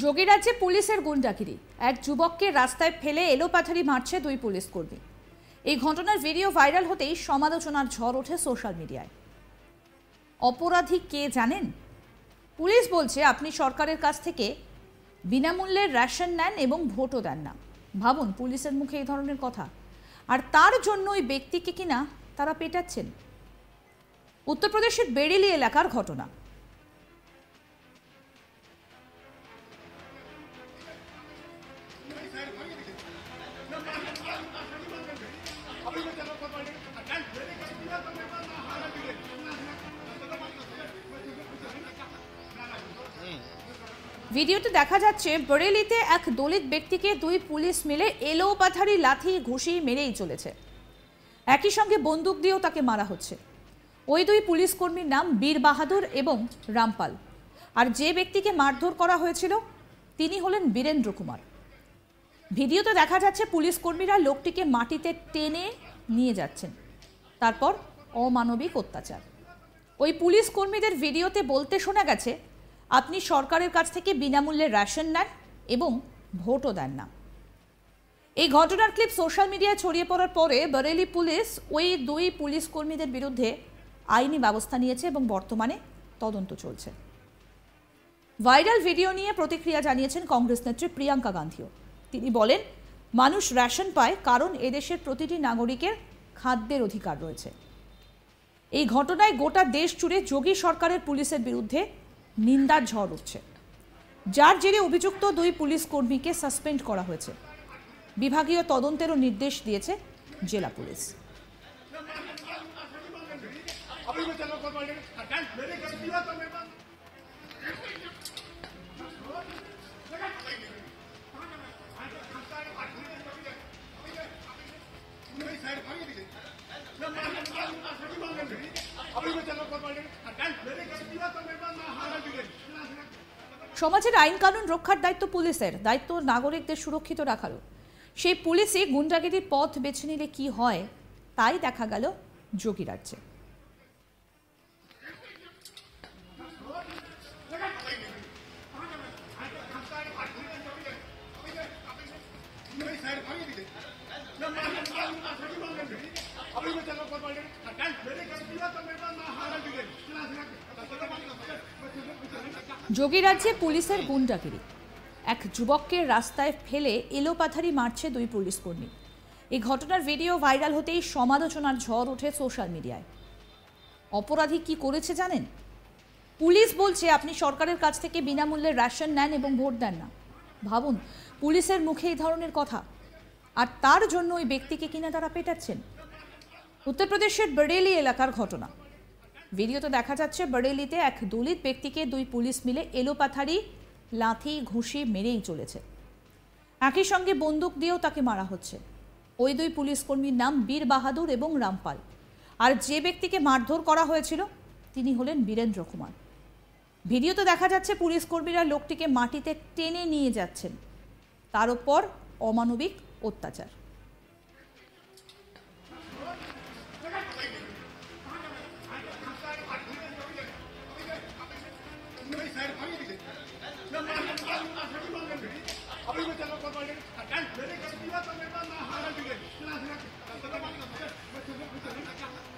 যোগীরাজ্যে পুলিশের গুন্ডাগিরি এক যুবককে রাস্তায় ফেলে এলোপাথারি মারছে দুই পুলিশ কর্মী এই ঘটনার ভিডিও ভাইরাল হতেই সমালোচনার ঝড় ওঠে সোশ্যাল মিডিয়ায় অপরাধী কে জানেন পুলিশ বলছে আপনি সরকারের কাছ থেকে বিনামূল্যের রেশন নেন এবং ভোটও দেন না ভাবুন পুলিশের মুখে এই ধরনের কথা আর তার জন্য ওই ব্যক্তিকে কিনা তারা পেটাচ্ছেন উত্তরপ্রদেশের বেরেলি এলাকার ঘটনা ভিডিওতে দেখা যাচ্ছে বরেলিতে এক দলিত ব্যক্তিকে দুই পুলিশ মিলে এলো পাথারি লাথি ঘুষি মেরেই চলেছে একই সঙ্গে বন্দুক দিয়েও তাকে মারা হচ্ছে ওই দুই পুলিশ কর্মীর নাম বীর বাহাদুর এবং রামপাল আর যে ব্যক্তিকে মারধর করা হয়েছিল তিনি হলেন বীরেন্দ্র কুমার ভিডিওতে দেখা যাচ্ছে পুলিশ কর্মীরা লোকটিকে মাটিতে টেনে নিয়ে যাচ্ছেন তারপর অমানবিক অত্যাচার ওই পুলিশ কর্মীদের ভিডিওতে বলতে শোনা গেছে আপনি সরকারের কাছ থেকে বিনামূল্যে রেশন নেন এবং ভোটও দেন না এই ঘটনার ক্লিপ সোশ্যাল মিডিয়ায় ছড়িয়ে পড়ার পরে বরেলি পুলিশ ওই দুই পুলিশ কর্মীদের বিরুদ্ধে আইনি ব্যবস্থা নিয়েছে এবং বর্তমানে তদন্ত চলছে ভাইরাল ভিডিও নিয়ে প্রতিক্রিয়া জানিয়েছেন কংগ্রেস নেত্রী প্রিয়াঙ্কা গান্ধীও তিনি বলেন মানুষ রেশন পায় কারণ এদেশের প্রতিটি নাগরিকের খাদ্যের অধিকার রয়েছে এই ঘটনায় গোটা দেশ জুড়ে যোগী সরকারের পুলিশের বিরুদ্ধে নিন্দার ঝড় উঠছে যার জেরে অভিযুক্ত দুই পুলিশ কর্মীকে সাসপেন্ড করা হয়েছে বিভাগীয় তদন্তেরও নির্দেশ দিয়েছে জেলা পুলিশ সমাজের আইন কানুন রক্ষার দায়িত্ব পুলিশের দায়িত্ব নাগরিকদের সুরক্ষিত রাখারও সেই পুলিশে গুন্ডাগিরির পথ বেছে নিলে কি হয় তাই দেখা গেল যোগীরাজ্যে যোগী রাজ্যে পুলিশের গুন্ডাগিরি এক যুবককে রাস্তায় ফেলে এলোপাথারি মারছে দুই পুলিশ কর্মী এই ঘটনার ভিডিও ভাইরাল হতেই সমালোচনার ঝড় ওঠে সোশ্যাল মিডিয়ায় অপরাধী কি করেছে জানেন পুলিশ বলছে আপনি সরকারের কাছ থেকে বিনামূল্যে রেশন নেন এবং ভোট দেন না ভাবুন পুলিশের মুখে এই ধরনের কথা আর তার জন্য ওই ব্যক্তিকে কিনা তারা পেটাচ্ছেন উত্তরপ্রদেশের বরেলি এলাকার ঘটনা ভিডিওতে দেখা যাচ্ছে বরেলিতে এক দলিত ব্যক্তিকে দুই পুলিশ মিলে এলোপাথারি লাথি ঘুষি মেরেই চলেছে একই সঙ্গে বন্দুক দিয়েও তাকে মারা হচ্ছে ওই দুই পুলিশ কর্মীর নাম বীর বাহাদুর এবং রামপাল আর যে ব্যক্তিকে মারধর করা হয়েছিল তিনি হলেন বীরেন্দ্র কুমার ভিডিওতে দেখা যাচ্ছে পুলিশ কর্মীরা লোকটিকে মাটিতে টেনে নিয়ে যাচ্ছেন তার উপর অমানবিক অত্যাচার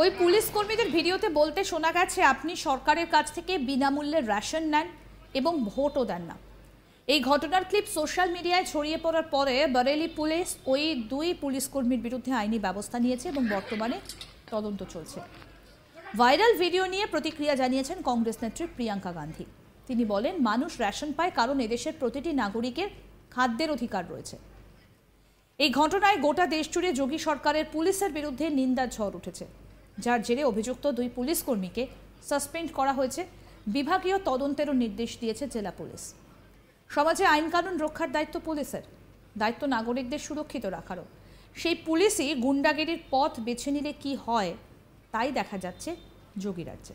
ওই পুলিশ কর্মীদের ভিডিওতে বলতে শোনা গেছে আপনি সরকারের কাছ থেকে বিনামূল্যে রেশন নেন এবং ভোটও দেন না এই ঘটনার ক্লিপ সোশ্যাল মিডিয়ায় ছড়িয়ে পড়ার পরে বরেলি পুলিশ ওই দুই পুলিশ কর্মীর বিরুদ্ধে আইনি ব্যবস্থা নিয়েছে এবং বর্তমানে তদন্ত চলছে ভাইরাল ভিডিও নিয়ে প্রতিক্রিয়া জানিয়েছেন কংগ্রেস নেত্রী প্রিয়াঙ্কা গান্ধী তিনি বলেন মানুষ রেশন পায় কারণ এদেশের প্রতিটি নাগরিকের খাদ্যের অধিকার রয়েছে এই ঘটনায় গোটা দেশ জুড়ে যোগী সরকারের পুলিশের বিরুদ্ধে নিন্দা ঝড় উঠেছে যার জেরে অভিযুক্ত দুই পুলিশ কর্মীকে সাসপেন্ড করা হয়েছে বিভাগীয় তদন্তেরও নির্দেশ দিয়েছে জেলা পুলিশ সমাজে আইনকানুন রক্ষার দায়িত্ব পুলিশের দায়িত্ব নাগরিকদের সুরক্ষিত রাখারও সেই পুলিশই গুন্ডাগিরির পথ বেছে নিলে কি হয় তাই দেখা যাচ্ছে যোগী রাজ্যে